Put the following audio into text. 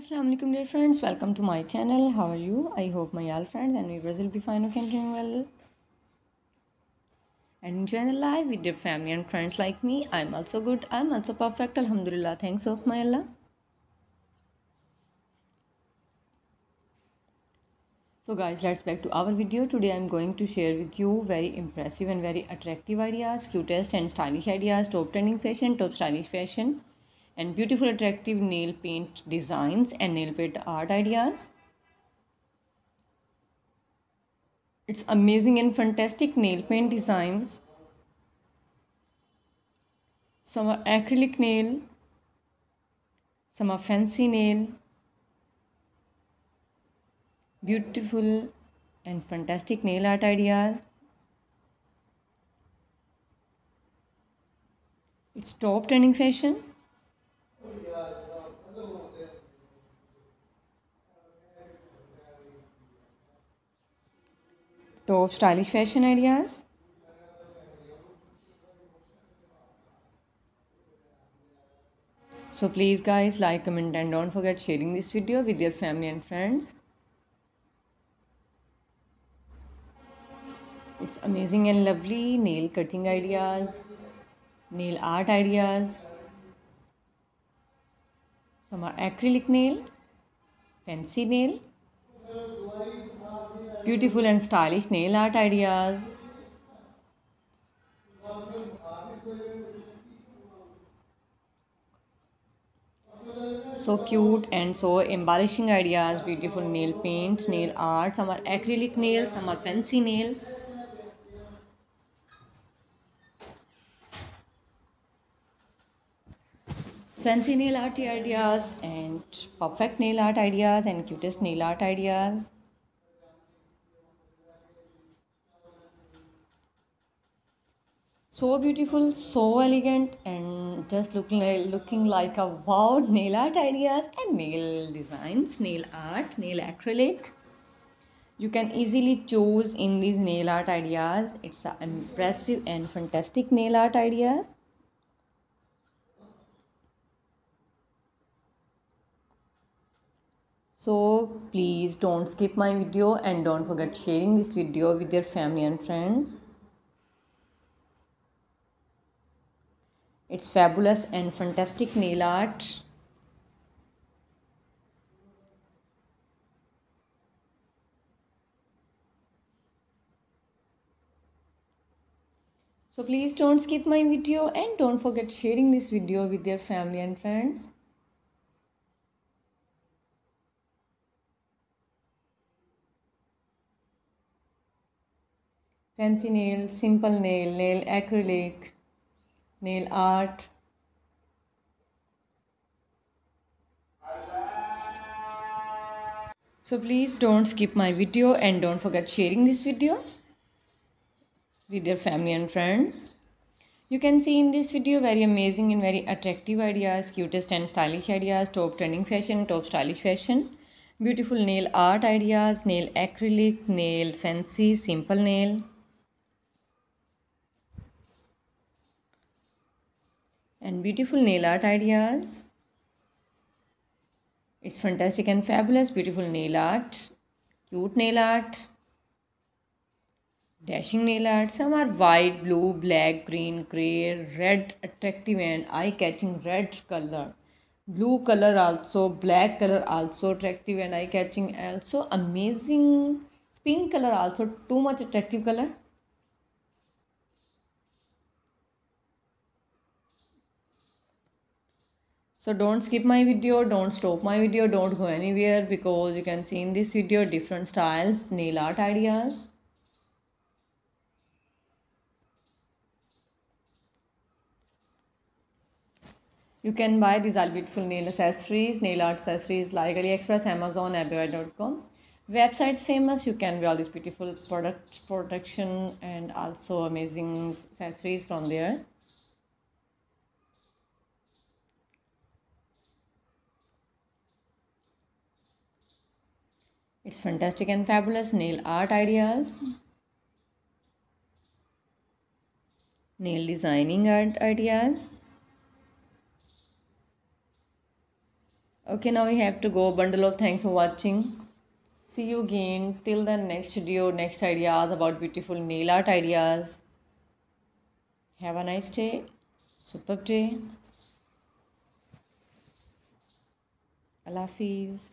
Assalamu alaikum dear friends welcome to my channel how are you I hope my all friends and viewers will be fine okay doing well and enjoying the life with your family and friends like me I'm also good I'm also perfect alhamdulillah thanks of my Allah So guys let's back to our video today I'm going to share with you very impressive and very attractive ideas cutest and stylish ideas top trending fashion top stylish fashion and beautiful attractive nail paint designs and nail paint art ideas. It's amazing and fantastic nail paint designs. Some are acrylic nail, some are fancy nail. Beautiful and fantastic nail art ideas. It's top trending fashion. top stylish fashion ideas. So please guys like, comment and don't forget sharing this video with your family and friends. It's amazing and lovely nail cutting ideas, nail art ideas. Some are acrylic nail, fancy nail beautiful and stylish nail art ideas. So cute and so embellishing ideas, beautiful nail paints, nail art, some are acrylic nails, some are fancy nail. fancy nail art ideas and perfect nail art ideas and cutest nail art ideas. so beautiful so elegant and just looking like, looking like a wow nail art ideas and nail designs nail art nail acrylic you can easily choose in these nail art ideas it's an impressive and fantastic nail art ideas so please don't skip my video and don't forget sharing this video with your family and friends its fabulous and fantastic nail art. So please don't skip my video and don't forget sharing this video with your family and friends. Fancy nail, simple nail, nail acrylic, nail art, So please don't skip my video and don't forget sharing this video with your family and friends. You can see in this video very amazing and very attractive ideas, cutest and stylish ideas, top trending fashion, top stylish fashion, beautiful nail art ideas, nail acrylic, nail fancy, simple nail, and beautiful nail art ideas. It's fantastic and fabulous, beautiful nail art, cute nail art, dashing nail art. Some are white, blue, black, green, grey, red, attractive and eye-catching red color. Blue color also, black color also attractive and eye-catching also amazing. Pink color also too much attractive color so don't skip my video don't stop my video don't go anywhere because you can see in this video different styles nail art ideas You can buy these all beautiful nail accessories, nail art accessories like AliExpress, Amazon, Abeware.com. Websites famous, you can buy all these beautiful product production and also amazing accessories from there. It's fantastic and fabulous nail art ideas. Nail designing art ideas. Okay, now we have to go. Bundle of thanks for watching. See you again till the next video, next ideas about beautiful nail art ideas. Have a nice day. Superb day. Allah Hafiz.